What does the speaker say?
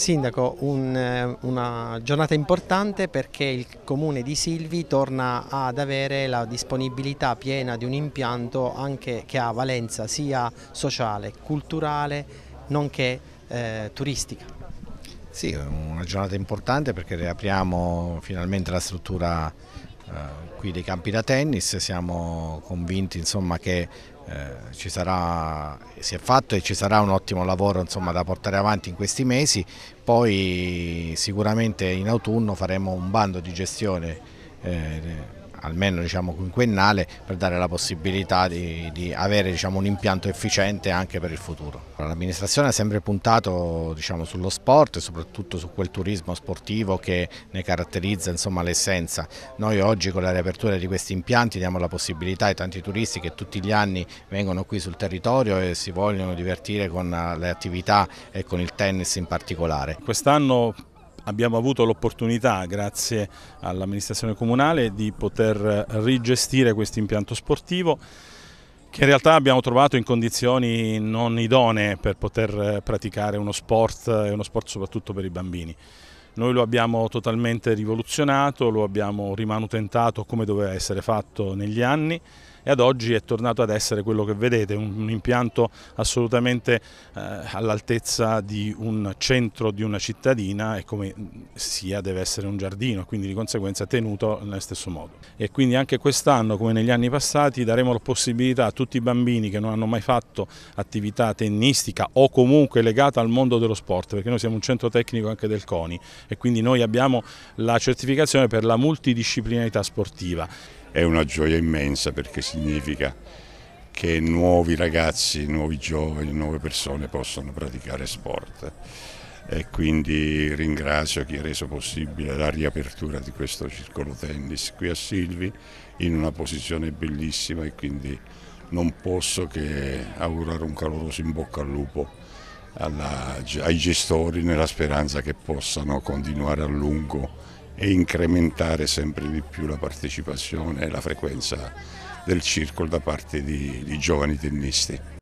Sindaco, un, eh, una giornata importante perché il comune di Silvi torna ad avere la disponibilità piena di un impianto che ha valenza sia sociale, culturale, nonché eh, turistica. Sì, una giornata importante perché riapriamo finalmente la struttura eh, qui dei campi da tennis, siamo convinti insomma, che eh, sarà, si è fatto e ci sarà un ottimo lavoro insomma, da portare avanti in questi mesi, poi sicuramente in autunno faremo un bando di gestione eh, almeno diciamo, quinquennale per dare la possibilità di, di avere diciamo, un impianto efficiente anche per il futuro. L'amministrazione ha sempre puntato diciamo, sullo sport e soprattutto su quel turismo sportivo che ne caratterizza l'essenza. Noi oggi con la riapertura di questi impianti diamo la possibilità ai tanti turisti che tutti gli anni vengono qui sul territorio e si vogliono divertire con eh, le attività e con il tennis in particolare. Quest'anno abbiamo avuto l'opportunità, grazie all'amministrazione comunale, di poter rigestire questo impianto sportivo che in realtà abbiamo trovato in condizioni non idonee per poter praticare uno sport e uno sport soprattutto per i bambini. Noi lo abbiamo totalmente rivoluzionato, lo abbiamo rimanutentato come doveva essere fatto negli anni e ad oggi è tornato ad essere quello che vedete, un, un impianto assolutamente eh, all'altezza di un centro di una cittadina e come sia deve essere un giardino, quindi di conseguenza tenuto nello stesso modo. E quindi anche quest'anno, come negli anni passati, daremo la possibilità a tutti i bambini che non hanno mai fatto attività tennistica o comunque legata al mondo dello sport, perché noi siamo un centro tecnico anche del CONI e quindi noi abbiamo la certificazione per la multidisciplinarità sportiva è una gioia immensa perché significa che nuovi ragazzi, nuovi giovani, nuove persone possono praticare sport e quindi ringrazio chi ha reso possibile la riapertura di questo circolo tennis qui a Silvi in una posizione bellissima e quindi non posso che augurare un caloroso in bocca al lupo alla, ai gestori nella speranza che possano continuare a lungo e incrementare sempre di più la partecipazione e la frequenza del circolo da parte di, di giovani tennisti.